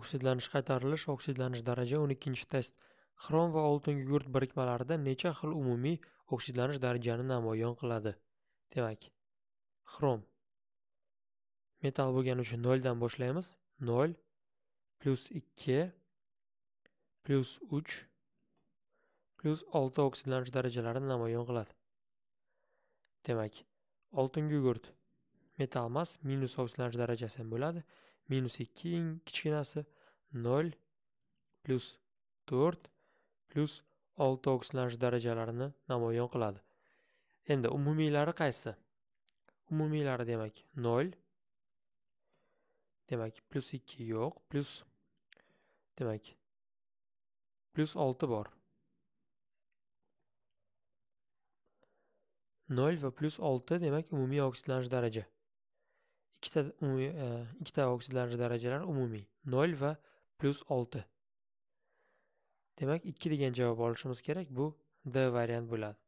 oksidlanish qaytarilish oksidlanish daraja 12 test xrom va oltin yugurt birikmalarida necha xil umumiy oksidlanish darajani namoyon qiladi demak xrom metal bo'lgani uchun 0 dan boshlaymiz 0 plyus 2 plyus 3 plyus 6 oksidlanish darajalarini namoyon qiladi demak oltin gugurt metal emas minus oksidlanish darajasi ham bo'ladi minus 2 eng kichkinasi 0 plus 4 plus 6 oksidlanish darajalarini namoyon qiladi endi umumiylari qaysi umumiylari demak 0 demak plus 2 yo'q plus demak plus 6 bor 0 va plus 6 demak umumiy oksidlanish daraja ikkita umumiy e, ikkita oksidlanish darajalari umumiy 0 va plus 6. Demak, 2 degan javob olishimiz kerak. Bu D variant bo'ladi.